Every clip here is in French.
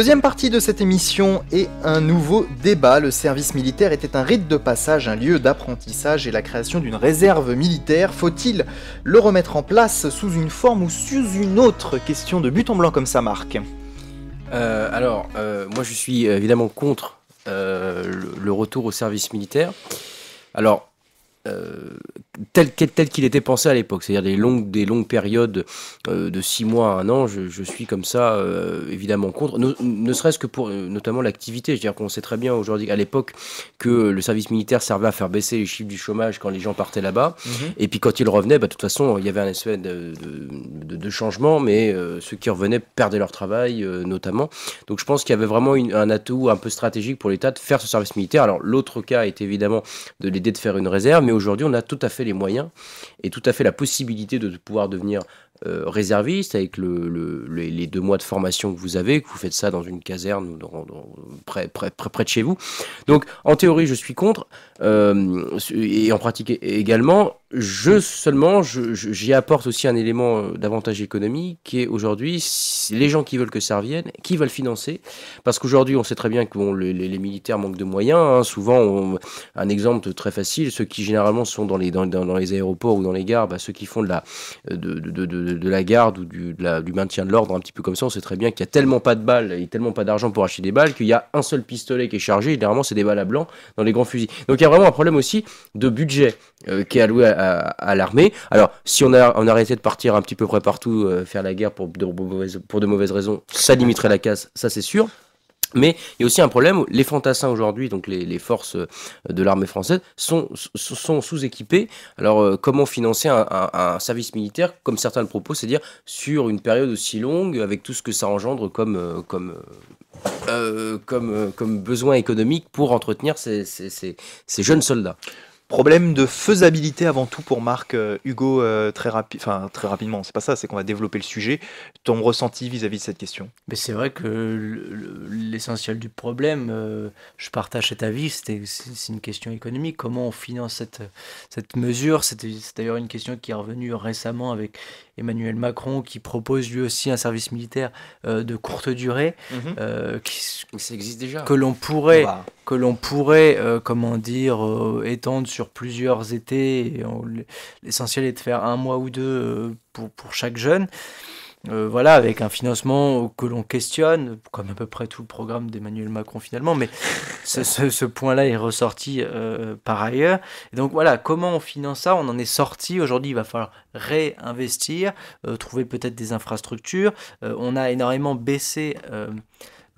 Deuxième partie de cette émission est un nouveau débat. Le service militaire était un rite de passage, un lieu d'apprentissage et la création d'une réserve militaire. Faut-il le remettre en place sous une forme ou sous une autre Question de but en blanc comme ça, Marc. Euh, alors, euh, moi je suis euh, évidemment contre le, le, retour au service militaire. Alors, euh, tel, tel qu'il était pensé à l'époque, c'est-à-dire des longues, des longues périodes euh, de 6 mois à 1 an, je, suis comme ça euh, évidemment contre, ne, serait-ce que pour notamment l'activité. Je veux dire qu'on sait très bien aujourd'hui, à l'époque, que le service militaire servait à faire baisser les chiffres du chômage quand les gens partaient là-bas, mhm. et puis quand ils revenaient, bah, de toute façon, il y avait un effet de, changement, mais ceux qui revenaient perdaient leur travail notamment. Donc je pense qu'il y avait vraiment un atout un peu stratégique pour l'État de faire ce service militaire. Alors l'autre cas est évidemment de l'aider de faire une réserve, mais aujourd'hui, on a tout à fait les moyens et tout à fait la possibilité de pouvoir devenir euh, réserviste, avec les, deux mois de formation que vous avez, que vous faites ça dans une caserne ou près, de chez vous. Donc, en théorie, je suis contre, euh, et en pratique également. Je seulement, j'y apporte aussi un élément euh, d'avantage économique qui est aujourd'hui les gens qui veulent que ça revienne, qui veulent financer, parce qu'aujourd'hui, on sait très bien que les, militaires manquent de moyens. Hein. souvent, un exemple très facile, ceux qui généralement sont dans les, dans les aéroports ou dans les gares, bah, ceux qui font de la de de, la garde ou du, maintien de l'ordre, un petit peu comme ça, on sait très bien qu'il y a tellement pas de balles et tellement pas d'argent pour acheter des balles qu'il y a un seul pistolet qui est chargé, généralement c'est des balles à blanc dans les grands fusils. Donc il y a vraiment un problème aussi de budget euh, qui est alloué à, l'armée. Alors si on, a, on arrêtait de partir un petit peu près partout, euh, faire la guerre pour de, pour de mauvaises raisons, ça limiterait la casse, ça c'est sûr. Mais il y a aussi un problème les fantassins aujourd'hui, donc les, forces euh, de l'armée française, sont, sont sous équipés Alors euh, comment financer un, service militaire, comme certains le proposent, c'est-à-dire sur une période aussi longue, avec tout ce que ça engendre comme, euh, besoin économique pour entretenir ces jeunes soldats Problème de faisabilité avant tout pour Marc euh, Hugo euh, très rapide, enfin très rapidement. C'est pas ça, c'est qu'on va développer le sujet. Ton ressenti vis-à-vis de cette question Mais c'est vrai que l'essentiel du problème, euh, je partage cet avis. C'est une question économique. Comment on finance cette cette mesure C'est d'ailleurs une question qui est revenue récemment avec Emmanuel Macron qui propose lui aussi un service militaire de courte durée, mhm. qui, ça existe déjà. que l'on pourrait, bah. que l'on pourrait, comment dire, étendre sur sur plusieurs étés. L'essentiel est de faire un mois ou deux euh, pour, pour chaque jeune. Euh, voilà, avec un financement que l'on questionne, comme à peu près tout le programme d'Emmanuel Macron finalement, mais ce, point-là est ressorti euh, par ailleurs. donc voilà, comment on finance ça On en est sorti. Aujourd'hui, il va falloir réinvestir, trouver peut-être des infrastructures. on a énormément baissé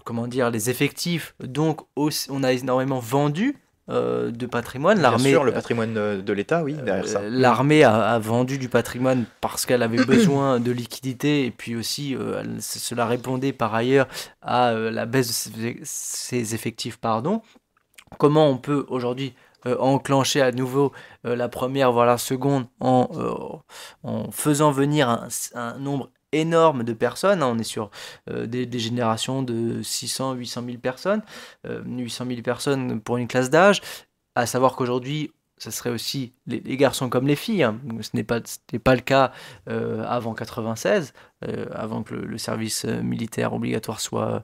comment dire, les effectifs. Donc, on a énormément vendu. Euh, de patrimoine. L'armée, sûr, le euh, patrimoine euh, de l'État, oui, derrière ça. L'armée a, vendu du patrimoine parce qu'elle avait besoin de liquidités et puis aussi cela répondait par ailleurs à la baisse de ses effectifs. Pardon. Comment on peut aujourd'hui enclencher à nouveau la première, voire la seconde, en, en faisant venir un, un nombre énorme de personnes. Hein. on est sur euh, des, générations de 600, 800 000 personnes, 800 euh, 000 personnes pour une classe d'âge. À savoir qu'aujourd'hui, ça serait aussi les, garçons comme les filles. Hein. Ce n'est pas, pas le cas euh, avant 96, avant que le, service militaire obligatoire soit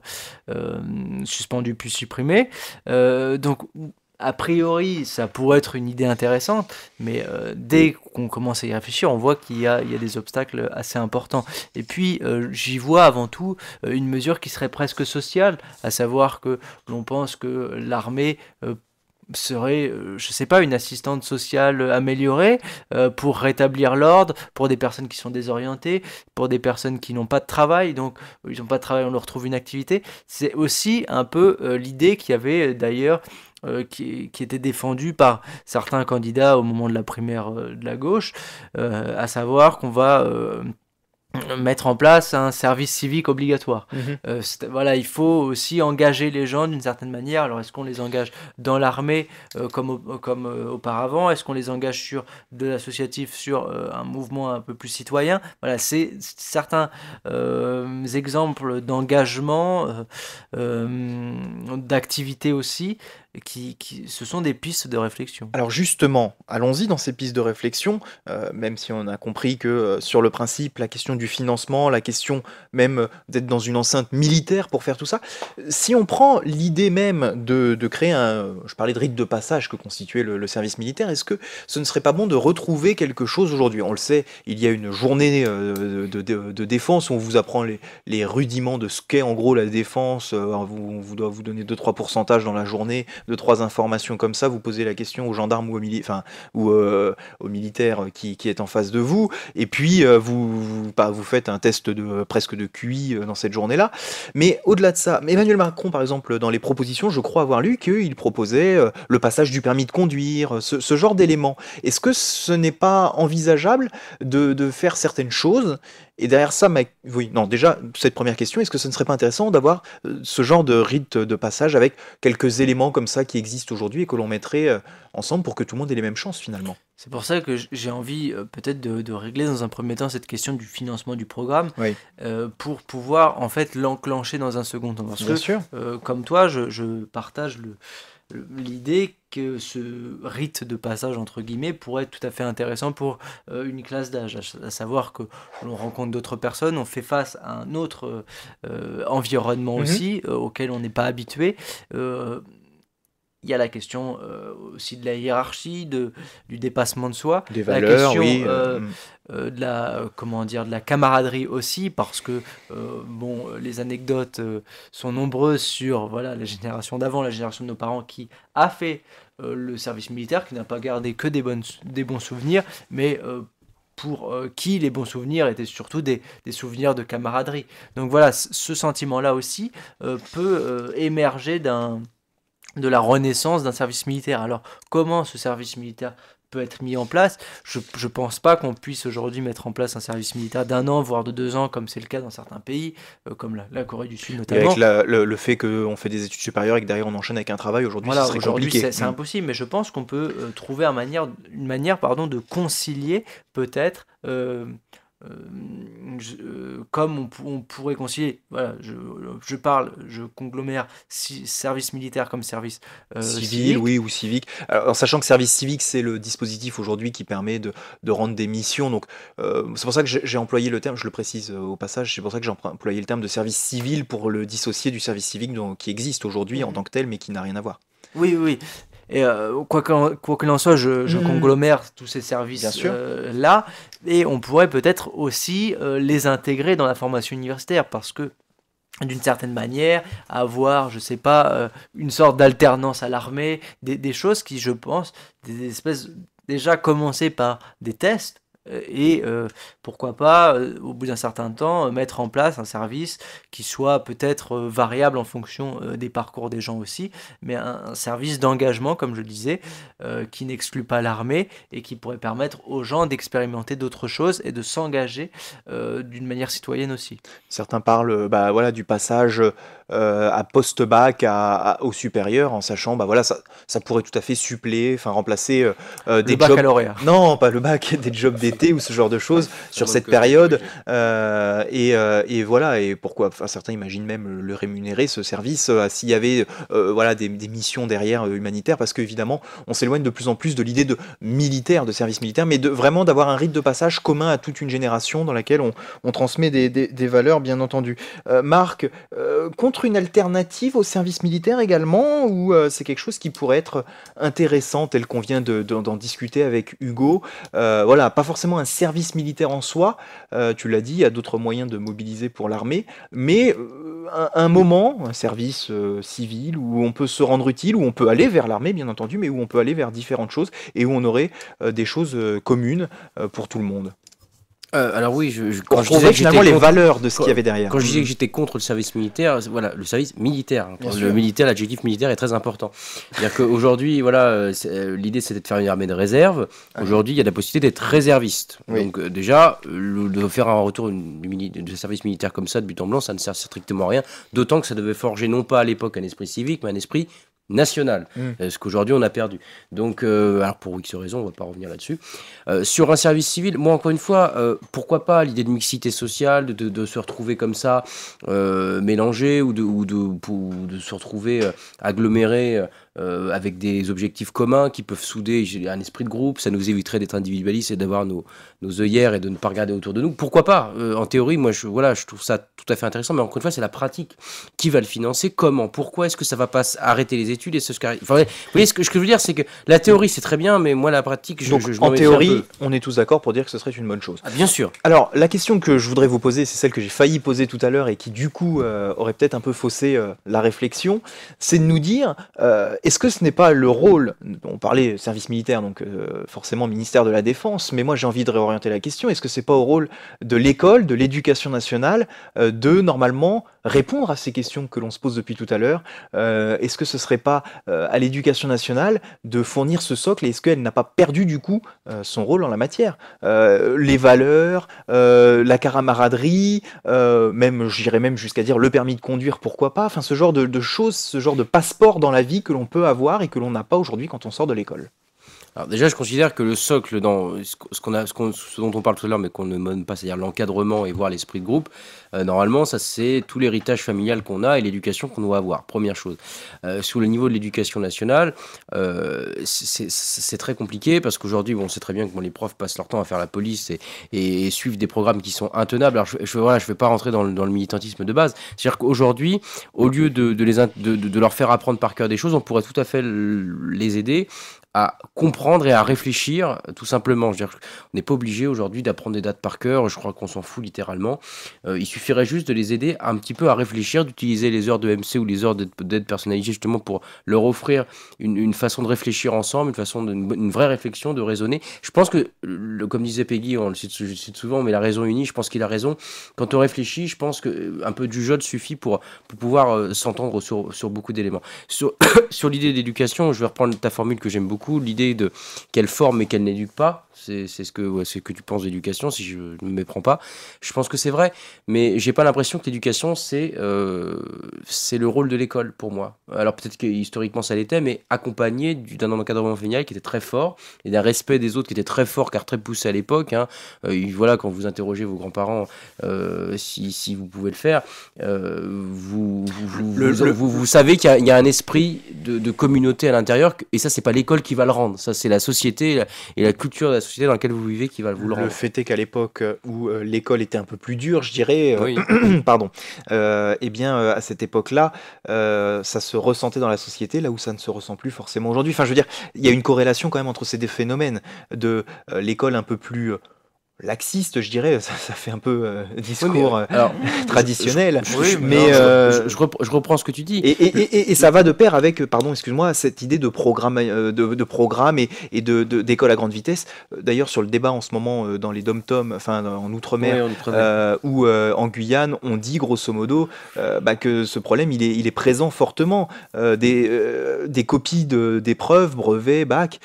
suspendu puis supprimé. donc a priori, ça pourrait être une idée intéressante, mais euh, dès qu'on commence à y réfléchir, on voit qu'il y, a des obstacles assez importants. Et puis, euh, j'y vois avant tout euh, une mesure qui serait presque sociale, à savoir que l'on pense que l'armée serait, euh, je sais pas, une assistante sociale améliorée euh, pour rétablir l'ordre, pour des personnes qui sont désorientées, pour des personnes qui n'ont pas de travail, donc euh, ils n'ont pas de travail, on leur trouve une activité. C'est aussi un peu l'idée qu'il y avait d'ailleurs qui, qui, était défendue par certains candidats au moment de la primaire de la gauche, à savoir qu'on va mettre en place un service civique obligatoire. Mhm. Euh, voilà, il faut aussi engager les gens d'une certaine manière. Alors, est-ce qu'on les engage dans l'armée euh, comme, comme euh, auparavant Est-ce qu'on les engage sur de l'associatif, sur un mouvement un peu plus citoyen Voilà, c'est certains exemples d'engagement, d'activité aussi, qui, ce sont des pistes de réflexion. Alors justement, allons-y dans ces pistes de réflexion, euh, même si on a compris que euh, sur le principe, la question du financement, la question même euh, d'être dans une enceinte militaire pour faire tout ça, si on prend l'idée même de, créer un, je parlais de rite de passage que constituait le, service militaire, est-ce que ce ne serait pas bon de retrouver quelque chose aujourd'hui On le sait, il y a une journée de, défense où on vous apprend les, les rudiments de ce qu'est en gros la défense, on vous doit vous donner 2-3 pourcentages dans la journée de trois informations comme ça, vous posez la question aux gendarmes ou aux, euh, militaires qui, est en face de vous, et puis euh, bah, vous, faites un test de presque de QI euh, dans cette journée-là. Mais au-delà de ça, Emmanuel Macron, par exemple, dans les propositions, je crois avoir lu qu'il proposait le passage du permis de conduire, ce, genre d'éléments. Est-ce que ce n'est pas envisageable de faire certaines choses et derrière ça, oui, non, déjà, cette première question, est-ce que ce ne serait pas intéressant d'avoir euh, ce genre de rite de passage avec quelques éléments comme ça qui existent aujourd'hui et que l'on mettrait euh, ensemble pour que tout le monde ait les mêmes chances finalement C'est pour ça que j'ai envie euh, peut-être de, régler dans un premier temps cette question du financement du programme pour pouvoir en fait l'enclencher dans un second temps. Bien sûr. comme toi, je, je partage le l'idée que ce rite de passage entre guillemets pourrait être tout à fait intéressant pour euh, une classe d'âge, à, savoir que l'on rencontre d'autres personnes, on fait face à un autre euh, environnement mhm. aussi euh, auquel on n'est pas habitué. il y a la question aussi de la hiérarchie, de, du dépassement de soi, des valeurs, la question mm. Euh, de la euh, comment dire de la camaraderie aussi parce que euh, bon les anecdotes sont nombreuses sur voilà la génération d'avant la génération de nos parents qui a fait le service militaire qui n'a pas gardé que des des bons souvenirs mais pour qui les bons souvenirs étaient surtout des, souvenirs de camaraderie. Donc voilà, ce sentiment-là aussi peut émerger de la renaissance d'un service militaire. Alors comment ce service militaire peut être mis en place. Je ne pense pas qu'on puisse aujourd'hui mettre en place un service militaire d'un an, voire de deux ans, comme c'est le cas dans certains pays, euh, comme la, Corée du Sud notamment. avec le, fait qu'on fait des études supérieures et que derrière on enchaîne avec un travail, aujourd'hui voilà, aujourd'hui, C'est mm. impossible, mais je pense qu'on peut euh, trouver manière, une manière pardon, de concilier peut-être... Euh, euh, euh, comme on, pourrait concilier, voilà, je, parle, je conglomère service militaire comme service euh, civil, oui, ou civique. Alors, en sachant que service civique, c'est le dispositif aujourd'hui qui permet de, rendre des missions. Donc, c'est pour ça que j'ai employé le terme, je le précise au passage, c'est pour ça que j'ai employé le terme de service civil pour le dissocier du service civique qui existe aujourd'hui en tant que tel, mais qui n'a rien à voir. Oui, oui, et euh, quoi qu'il quoi en soit, je, mm. conglomère tous ces services-là. Euh, et on pourrait peut-être aussi euh, les intégrer dans la formation universitaire parce que d'une certaine manière, avoir, je sais pas, une sorte d'alternance à l'armée, des, des, choses qui, je pense, des espèces déjà commencées par des tests euh, et euh, pourquoi pas, euh, au bout d'un certain temps, mettre en place un service qui soit peut-être variable en fonction des parcours des gens aussi, mais un, service d'engagement, comme je le disais, qui n'exclut pas l'armée et qui pourrait permettre aux gens d'expérimenter d'autres choses et de s'engager d'une manière citoyenne aussi. Certains parlent bah, voilà, du passage à post-bac au supérieur en sachant bah, voilà, ça, pourrait tout à fait suppléer, enfin remplacer des le baccalauréat. Non, pas le bac, des jobs d'été ou ce genre de choses sur cette période. Euh, et, euh, et, voilà, et pourquoi Certains imaginent même le rémunérer, ce service, euh, s'il y avait voilà, des, missions derrière humanitaires, parce qu'évidemment, on s'éloigne de plus en plus de l'idée de militaire, de service militaire, mais de, vraiment d'avoir un rite de passage commun à toute une génération dans laquelle on, on transmet des, des, valeurs, bien entendu. Marc, contre une alternative au service militaire également, ou c'est quelque chose qui pourrait être intéressant, tel qu'on vient d'en discuter avec Hugo Voilà, pas forcément un service militaire en soi, euh, tu l'as dit, il y a d'autres moyens de mobiliser pour l'armée, mais euh, un, moment, un service euh, civil où on peut se rendre utile, où on peut aller vers l'armée bien entendu, mais où on peut aller vers différentes choses et où on aurait des choses communes pour tout le monde. Euh, alors oui, je, quand je disais que contre, les valeurs de ce qu'il y avait derrière. Quand je disais que mm. j'étais contre le service militaire, voilà, le service militaire. Hein, le militaire, l'adjectif militaire est très important. C'est-à-dire qu'aujourd'hui, voilà, euh, euh, l'idée c'était de faire une armée de réserve. Aujourd'hui, il y a la possibilité d'être réserviste. Donc déjà, de faire un retour du service militaire comme ça, de but en blanc, ça ne sert strictement à rien. D'autant que ça devait forger non pas à l'époque un esprit civique, mais un esprit national, mm. euh, ce qu'aujourd'hui on a perdu. Donc, euh, alors pour X raisons, on va pas revenir là-dessus. Euh, sur un service civil, moi encore une fois, pourquoi pas l'idée de mixité sociale, de, se retrouver comme ça, mélangé ou ou de, ou de, se retrouver aggloméré euh, avec des objectifs communs qui peuvent souder un esprit de groupe. Ça nous éviterait d'être individualistes et d'avoir nos, nos, œillères et de ne pas regarder autour de nous. Pourquoi pas euh, En théorie, moi, je, voilà, je trouve ça tout à fait intéressant. Mais encore une fois, c'est la pratique. Qui va le financer Comment Pourquoi est-ce que ça va pas arrêter les études et ce Vous voyez, ce que, je veux dire, c'est que la théorie, c'est très bien, mais moi, la pratique, je, Donc, je, En théorie, on est tous d'accord pour dire que ce serait une bonne chose. Ah, bien sûr. Alors, la question que je voudrais vous poser, c'est celle que j'ai failli poser tout à l'heure et qui, du coup, euh, aurait peut-être un peu faussé la réflexion, c'est de nous dire est-ce que ce n'est pas le rôle, on parlait service militaire, donc euh, forcément ministère de la Défense, mais moi j'ai envie de réorienter la question, est-ce que c'est pas au rôle de l'école, de l'éducation nationale, euh, de normalement répondre à ces questions que l'on se pose depuis tout à l'heure euh, Est-ce que ce serait pas à l'éducation nationale de fournir ce socle est-ce qu'elle n'a pas perdu du coup son rôle en la matière Les valeurs, la camaraderie, même j'irais même jusqu'à dire le permis de conduire, pourquoi pas, enfin ce genre de, de choses, ce genre de passeport dans la vie que l'on peut avoir et que l'on n'a pas aujourd'hui quand on sort de l'école déjà, je considère que le socle, dans ce, qu'on a, ce, dont on parle tout à l'heure, mais qu'on ne mène pas, c'est-à-dire l'encadrement et voir l'esprit de groupe, euh, normalement, ça c'est tout l'héritage familial qu'on a et l'éducation qu'on doit avoir, première chose. Euh, sous le niveau de l'éducation nationale, euh, c'est très compliqué parce qu'aujourd'hui, on sait très bien que les profs passent leur temps à faire la police et, suivent des programmes qui sont intenables. Alors je ne je, vais pas rentrer dans le, militantisme de base. C'est-à-dire qu'aujourd'hui, au lieu de, les, de leur faire apprendre par cœur des choses, on pourrait tout à fait les aider à comprendre et à réfléchir, tout simplement. dire, on n'est pas obligé aujourd'hui d'apprendre des dates par cœur, je crois qu'on s'en fout littéralement. Euh, il suffirait juste de les aider un petit peu à réfléchir, d'utiliser les heures de MC ou les heures d'aide personnalisée justement pour leur offrir une, façon de réfléchir ensemble, une façon d'une vraie réflexion, de raisonner. Je pense que, comme disait Peggy, on le cite, souvent, mais la raison unie, je pense qu'il a raison. Quand on réfléchit, je pense qu'un euh, peu du jeu suffit pour, pouvoir euh, s'entendre sur, beaucoup d'éléments. Sur, sur l'idée d'éducation, je vais reprendre ta formule que j'aime beaucoup l'idée de qu'elle forme mais qu'elle n'éduque pas. C'est ce que, ce que tu penses d'éducation, si je ne me méprends pas. Je pense que c'est vrai, mais j'ai pas l'impression que l'éducation, c'est euh, le rôle de l'école pour moi. Alors peut-être que historiquement ça l'était, mais accompagné d'un encadrement familial qui était très fort et d'un respect des autres qui était très fort car très poussé à l'époque. Hein. Euh, voilà, quand vous interrogez vos grands-parents, euh, si, vous pouvez le faire, euh, vous vous, le, vous, vous, savez qu'il y, a un esprit de, de communauté à l'intérieur et ça, c'est pas l'école qui qui va le rendre. Ça, c'est la société et la culture de la société dans laquelle vous vivez qui va vous le rendre. Le fait est qu'à l'époque euh, où euh, l'école était un peu plus dure, je dirais, euh, pardon, et eh bien, à cette époque-là, ça se ressentait dans la société, là où ça ne se ressent plus forcément aujourd'hui. Enfin, je veux dire, il y a une corrélation quand même entre ces deux phénomènes de l'école un peu plus laxiste, je dirais, ça, fait un peu euh, discours euh, traditionnel. Je, mais, euh, reprends, je, reprends ce que tu dis. Et, ça va de pair avec, pardon, excuse-moi, cette idée de programme, de, programme et, de, d'école à grande vitesse. D'ailleurs, sur le débat en ce moment dans les dom-tom, enfin en outre-mer ou en Guyane, on dit grosso modo bah, que ce problème il est, il est présent fortement. des, des copies de, d'épreuves, brevets, bac,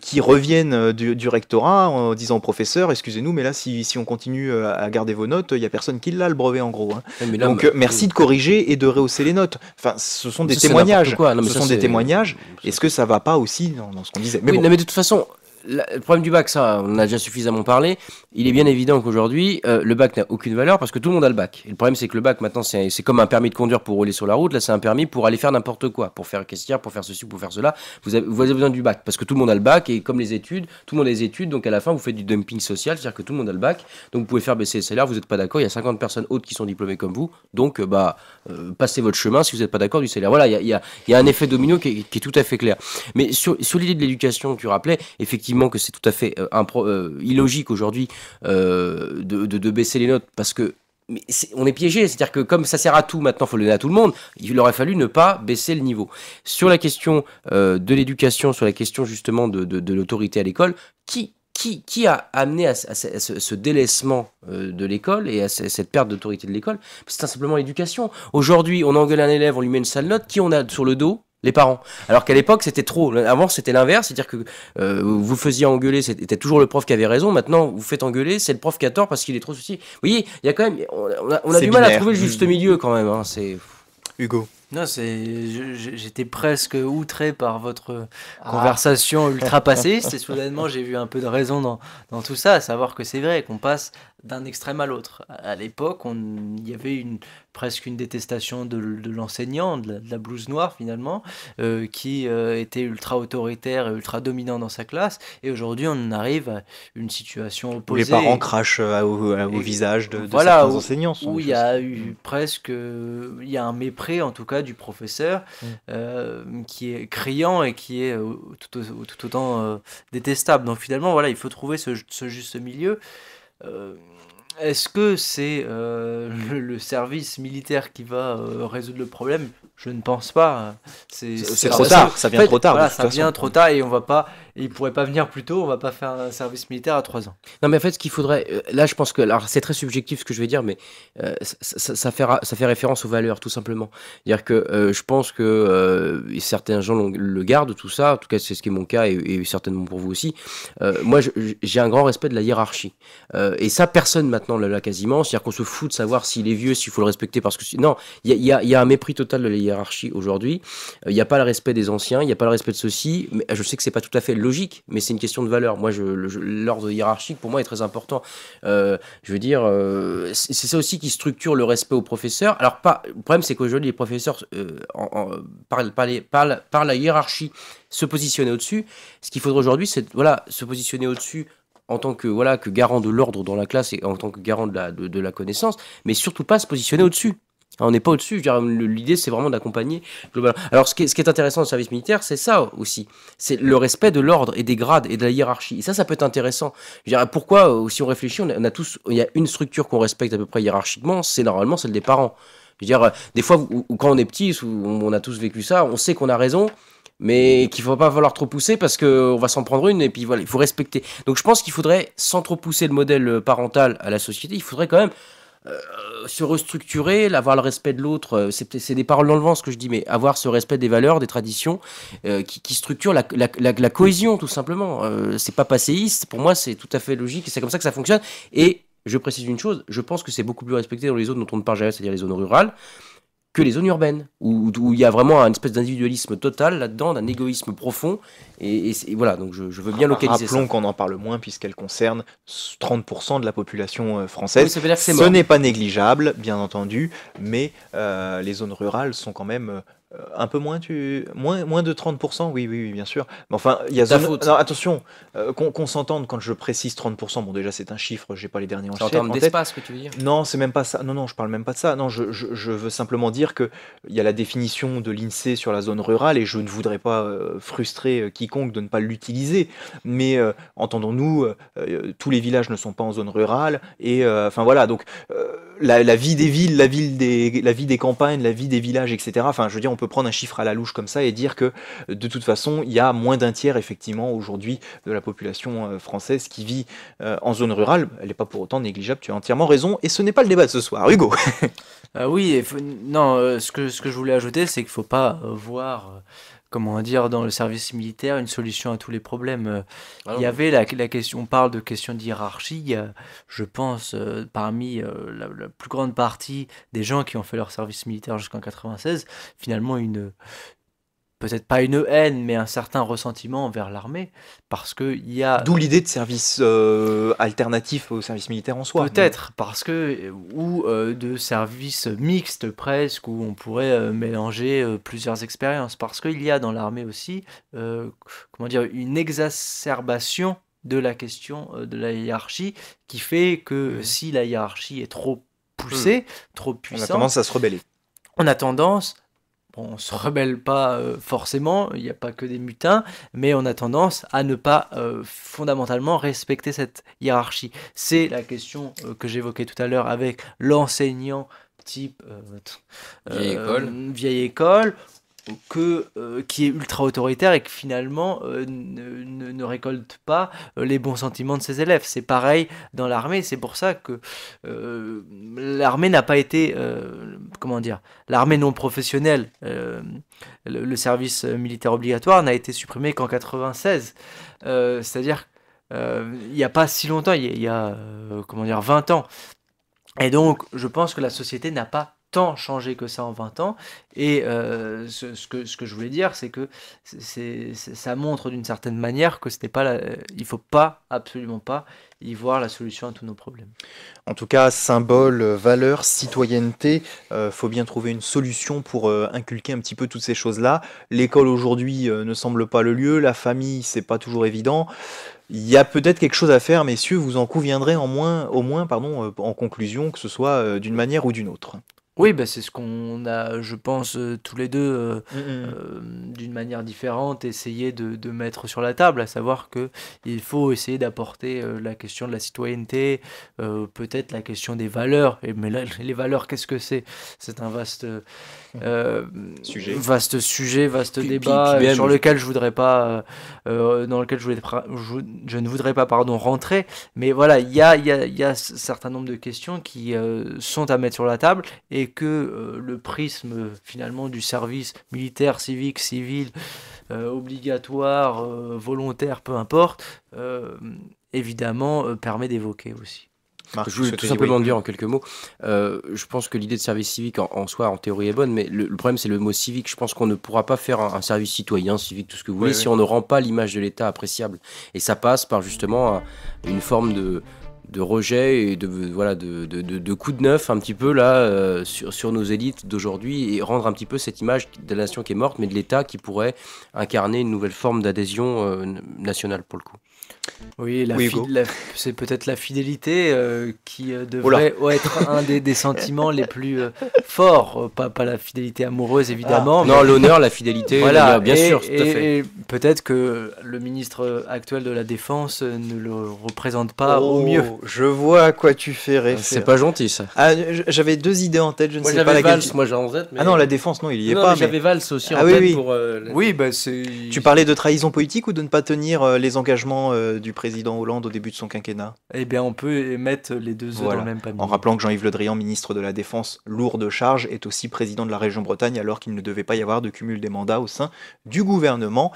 qui reviennent du, rectorat en disant professeur, excusez-nous, mais là, si, on continue euh, à garder vos notes, il n'y a personne qui l'a le brevet en gros. Hein. Donc euh, merci de corriger et de rehausser les notes. Enfin, ce sont des témoignages. ce sont des témoignages. Est-ce que ça va pas aussi dans, ce qu'on disait mais, mais de toute façon, le problème du bac, ça, on a déjà suffisamment parlé. Il est bien évident qu'aujourd'hui, euh, le bac n'a aucune valeur parce que tout le monde a le bac. Et le problème, c'est que le bac, maintenant, c'est comme un permis de conduire pour rouler sur la route. Là, c'est un permis pour aller faire n'importe quoi, pour faire caissière, pour faire ceci, pour faire cela. Vous avez, vous avez, besoin du bac parce que tout le monde a le bac et comme les études, tout le monde a les études. Donc, à la fin, vous faites du dumping social, c'est-à-dire que tout le monde a le bac. Donc, vous pouvez faire baisser les salaires, vous n'êtes pas d'accord. Il y a 50 personnes autres qui sont diplômées comme vous. Donc, euh, bah, euh, passez votre chemin si vous n'êtes pas d'accord du salaire. Voilà, il y a, y a, un effet domino qui est, tout à fait clair. Mais sur, sur l'idée de l'éducation, tu rappelais, effectivement, que c'est tout à fait euh, euh, illogique aujourd'hui euh, de, de, baisser les notes parce que mais on est piégé, c'est-à-dire que comme ça sert à tout, maintenant il faut le donner à tout le monde, il aurait fallu ne pas baisser le niveau. Sur la question de l'éducation, sur la question justement de, de, l'autorité à l'école, qui, qui, qui, a amené à, ce, délaissement de l'école et à cette perte d'autorité de l'école C'est simplement l'éducation. Aujourd'hui, on engueule un élève, on lui met une sale note, qui on a sur le dos les parents. Alors qu'à l'époque, c'était trop. Avant, c'était l'inverse, c'est-à-dire que euh, vous faisiez engueuler, c'était toujours le prof qui avait raison. Maintenant, vous faites engueuler, c'est le prof qui a tort parce qu'il est trop souci. Vous voyez, il y a quand même, on a, du mal à trouver le juste mmh. milieu quand même. Hein, c'est Hugo. Non, c'est j'étais presque outré par votre ah. conversation ultra passée. et soudainement j'ai vu un peu de raison dans, dans tout ça, à savoir que c'est vrai qu'on passe d'un extrême à l'autre. À l'époque, il y avait presque une détestation de, l'enseignant, de, la blouse noire finalement, euh, qui euh, était ultra autoritaire et ultra dominant dans sa classe. Et aujourd'hui, on arrive à une situation opposée. Où les parents crachent euh, au, visage de, voilà, certains enseignants. Où il y a eu presque il y a un mépris en tout cas du professeur mm. qui est criant et qui est tout, autant détestable. Donc finalement, voilà, il faut trouver ce juste milieu. Uh. Est-ce que c'est euh, le service militaire qui va euh, résoudre le problème Je ne pense pas. C'est trop tard. Ça vient trop tard. ça vient trop tard et on va pas. il pourrait pas venir plus tôt. On va pas faire un service militaire à 3 ans. Non, mais en fait, ce qu'il faudrait. Euh, là, je pense que. Alors, c'est très subjectif ce que je vais dire, mais ça, ça, fait, ça fait référence aux valeurs, tout simplement. dire que je pense que certains gens le gardent, tout ça. En tout cas, c'est ce qui est mon cas et, certainement pour vous aussi. moi, j'ai un grand respect de la hiérarchie. et ça, personne m'a maintenant là, quasiment, c'est-à-dire qu'on se fout de savoir s'il est vieux, s'il faut le respecter parce que non, il y a, un mépris total de la hiérarchie aujourd'hui. Euh, il n'y a pas le respect des anciens, il n'y a pas le respect de ceux-ci. Mais je sais que c'est pas tout à fait logique, mais c'est une question de valeur. Moi, l'ordre hiérarchique pour moi est très important. Euh, je veux dire, euh, c'est ça aussi qui structure le respect aux professeurs. Alors pas, le problème c'est qu'aujourd'hui les professeurs en, parlent par, par la hiérarchie se positionner au-dessus. Ce qu'il faudrait aujourd'hui, c'est voilà, se positionner au-dessus en tant que voilà que garant de l'ordre dans la classe et en tant que garant de la, de, la connaissance, mais surtout pas se positionner au-dessus. Hein, on n'est pas au-dessus. L'idée, c'est vraiment d'accompagner Alors, ce qui, est, ce qui, est, intéressant dans le service militaire, c'est ça aussi. C'est le respect de l'ordre et des grades et de la hiérarchie. Et ça, ça peut être intéressant. Je dirais, pourquoi, euh, si on réfléchit, on a, tous, il y a une structure qu'on respecte à peu près hiérarchiquement, c'est normalement celle des parents. Je euh, des fois, quand on est petit, on a tous vécu ça, on sait qu'on a raison, mais qu'il ne faut pas vouloir trop pousser parce qu'on va s'en prendre une et puis voilà, il faut respecter. Donc je pense qu'il faudrait, sans trop pousser le modèle euh, parental à la société, il faudrait quand même euh, se restructurer, avoir le respect de l'autre, euh, c'est des paroles dans le ce que je dis, mais avoir ce respect des valeurs, des traditions, qui, structurent la, cohésion tout simplement. c'est pas passéiste, pour moi c'est tout à fait logique, et c'est comme ça que ça fonctionne. Et je précise une chose, je pense que c'est beaucoup plus respecté dans les zones dont on ne parle jamais, c'est-à-dire les zones rurales que les zones urbaines, où, il y a vraiment une espèce d'individualisme total là-dedans, d'un égoïsme profond. Et, voilà, donc je, veux bien localiser Rappelons qu'on en parle moins puisqu'elle concerne 30% de la population euh, française. ça veut dire que Ce n'est pas négligeable, bien entendu, mais euh, les zones rurales sont quand même euh, euh, un peu moins, tu... moins, moins de 30%, oui, oui, bien sûr. Mais enfin, il y attention, euh, qu'on s'entende quand je précise 30%. Bon, déjà, c'est un chiffre, j'ai pas les derniers en chiffres. En que tu veux dire Non, c'est même pas ça. Non, non, je parle même pas de ça. Non, je, veux simplement dire qu'il y a la définition de l'INSEE sur la zone rurale et je ne voudrais pas euh, frustrer quiconque de ne pas l'utiliser. Mais entendons-nous, tous les villages ne sont pas en zone rurale et enfin voilà, donc la, vie des villes, la, des, la vie des campagnes, la vie des villages, etc. Enfin, je veux dire, on peut prendre un chiffre à la louche comme ça et dire que de toute façon, il y a moins d'un tiers effectivement aujourd'hui de la population euh, française qui vit euh, en zone rurale. Elle n'est pas pour autant négligeable, tu as entièrement raison. Et ce n'est pas le débat de ce soir. Hugo euh, Oui, non, ce que, ce que je voulais ajouter, c'est qu'il ne faut pas voir comment dire, dans le service militaire, une solution à tous les problèmes. Euh, ah il y avait la, question, on parle de question d'hierarchie, euh, je pense, euh, parmi la, plus grande partie des gens qui ont fait leur service militaire jusqu'en 96, finalement une, peut-être pas une haine, mais un certain ressentiment envers l'armée, parce il y a... D'où l'idée de service alternatifs euh, alternatif au service militaire en soi. Peut-être, parce que... ou euh, de service mixte presque, où on pourrait euh, mélanger plusieurs expériences, parce qu'il y a dans l'armée aussi, comment dire, une exacerbation de la question de la hiérarchie, qui fait que mmh. si la hiérarchie est trop poussée, mmh. trop puissante... On a tendance à se rebeller. On a tendance on on se rebelle pas euh, forcément, il n'y a pas que des mutins, mais on a tendance à ne pas euh, fondamentalement respecter cette hiérarchie. C'est la question euh, que j'évoquais tout à l'heure avec l'enseignant type vieille, école que, euh, qui est ultra autoritaire et qui finalement euh, ne, récolte pas euh, les bons sentiments de ses élèves. C'est pareil dans l'armée, c'est pour ça que l'armée n'a pas été, comment dire, l'armée non professionnelle, le, service militaire obligatoire n'a été supprimé qu'en 96. C'est-à-dire il n'y a pas si longtemps, il y a, y a comment dire, 20 ans. Et donc, je pense que la société n'a pas tant changé que ça en 20 ans. Et euh, ce, que, je voulais dire, c'est que ça montre d'une certaine manière que c'était pas il faut pas, absolument pas, y voir la solution à tous nos problèmes. En tout cas, symbole, valeur, citoyenneté, euh, faut bien trouver une solution pour euh, inculquer un petit peu toutes ces choses-là. L'école aujourd'hui ne semble pas le lieu, la famille, c'est pas toujours évident. Il y a peut-être quelque chose à faire, messieurs, vous en conviendrez en moins, au moins pardon, en conclusion, que ce soit d'une manière ou d'une autre. Oui, bah, c'est ce qu'on a, je pense, euh, tous les deux, euh, mm, mm. Euh, d'une manière différente, essayé de, mettre sur la table, à savoir que il faut essayer d'apporter la question de la citoyenneté, peut-être la question des valeurs. Et, mais là, les valeurs, qu'est-ce que c'est C'est un vaste mm. sujet, vaste sujet, vaste débat sur lequel je voudrais pas, dans lequel je, voulais, je, ne voudrais pas, pardon, rentrer. Mais voilà, il y a, y, a, y a un certain nombre de questions qui sont à mettre sur la table et que euh, le prisme finalement du service militaire, civique, civil, euh, obligatoire, euh, volontaire, peu importe, évidemment permet d'évoquer aussi. je voulais tout simplement dire en quelques mots, je pense que l'idée de service civique en, soi, en théorie, est bonne, mais le, problème, c'est le mot civique. Je pense qu'on ne pourra pas faire un, service citoyen, civique, tout ce que vous voulez, si on ne rend pas l'image de l'État appréciable. Et ça passe par justement une forme de, de rejet et de, voilà, de, de, de, coup de neuf un petit peu là euh, sur, sur, nos élites d'aujourd'hui et rendre un petit peu cette image de la nation qui est morte, mais de l'État qui pourrait incarner une nouvelle forme d'adhésion euh, nationale pour le coup. Oui, c'est peut-être la fidélité euh, qui euh, devrait être un des, sentiments les plus euh, forts. Pas, la fidélité amoureuse, ah. évidemment. Non, l'honneur, la fidélité, voilà, bien sûr, Et peut-être que le ministre actuel de la Défense ne le représente pas au oh, mieux. Je vois à quoi tu fais référence. C'est pas gentil, ça. Ah, j'avais deux idées en tête, je ne sais pas laquelle. Moi, Ah non, la Défense, non, il y est pas. Mais... J'avais Valls aussi ah en oui, tête pour... Oui, bah, c'est... Tu parlais de trahison politique ou de ne pas tenir les engagements euh, du président Hollande au début de son quinquennat Eh bien, on peut mettre les deux œufs dans le même panier. En rappelant que Jean-Yves Le Drian, ministre de la Défense, lourd de charge, est aussi président de la région Bretagne alors qu'il ne devait pas y avoir de cumul des mandats au sein du gouvernement.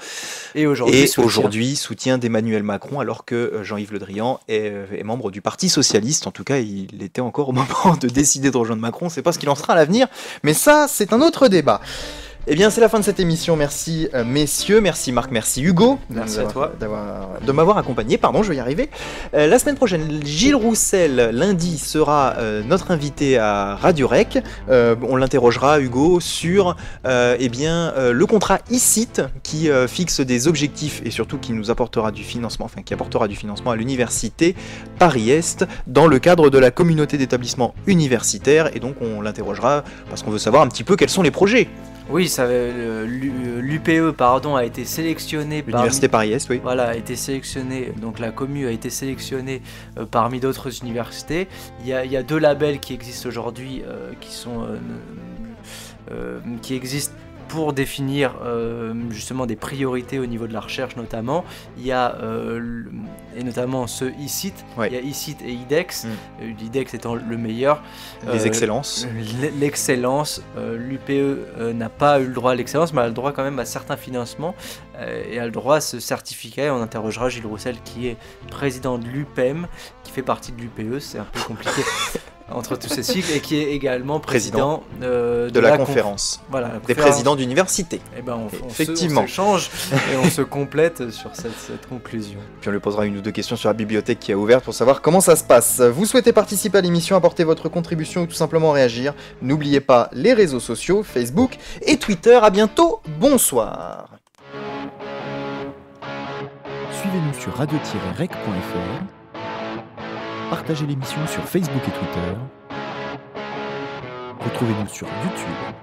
Et aujourd'hui, soutien. d'Emmanuel Macron alors que euh, Jean-Yves Le Drian euh, est, membre du Parti Socialiste. En tout cas, il était encore au moment de décider de rejoindre Macron. C'est pas ce qu'il en sera à l'avenir, mais ça, c'est un autre débat. Eh bien, c'est la fin de cette émission. Merci euh, messieurs, merci Marc, merci Hugo. Merci à toi de m'avoir accompagné. Pardon, je vais y arriver. Euh, la semaine prochaine, Gilles Roussel, lundi, sera euh, notre invité à Radio Rec. on l'interrogera, Hugo, sur eh bien, le contrat ICIT qui fixe des objectifs et surtout qui nous apportera du financement, enfin qui apportera du financement à l'université Paris-Est dans le cadre de la communauté d'établissements universitaires. Et donc, on l'interrogera parce qu'on veut savoir un petit peu quels sont les projets. Oui, ça, euh, l'UPE euh, pardon a été sélectionné par l'université Paris Est, oui. Voilà, a été sélectionné. Donc la Commu a été sélectionnée euh, parmi d'autres universités. Il y, a, deux labels qui existent aujourd'hui, qui sont qui existent pour définir euh, justement des priorités au niveau de la recherche notamment. Il y a euh, et notamment ce ICIT, il y a ICIT et IDEX, l'IDEX mm. euh, étant le meilleur. Les excellences. L'excellence, l'UPE n'a pas eu le droit à l'excellence, mais a le droit quand même à certains financements et a le droit à ce certificat. Et on interrogera Gilles Roussel qui est président de l'UPEM, qui fait partie de l'UPE, c'est un peu compliqué. entre tous ces cycles et qui est également président, euh, de, la, conférence. Voilà, des présidents d'université. Eh ben, Effectivement. Se, on et on se complète sur cette, conclusion. Puis on lui posera une ou deux questions sur la bibliothèque qui est ouverte pour savoir comment ça se passe. Vous souhaitez participer à l'émission, apporter votre contribution ou tout simplement réagir N'oubliez pas les réseaux sociaux, Facebook et Twitter. À bientôt. Bonsoir. Suivez-nous sur radio-rec.fr partagez l'émission sur Facebook et Twitter. Retrouvez-nous sur YouTube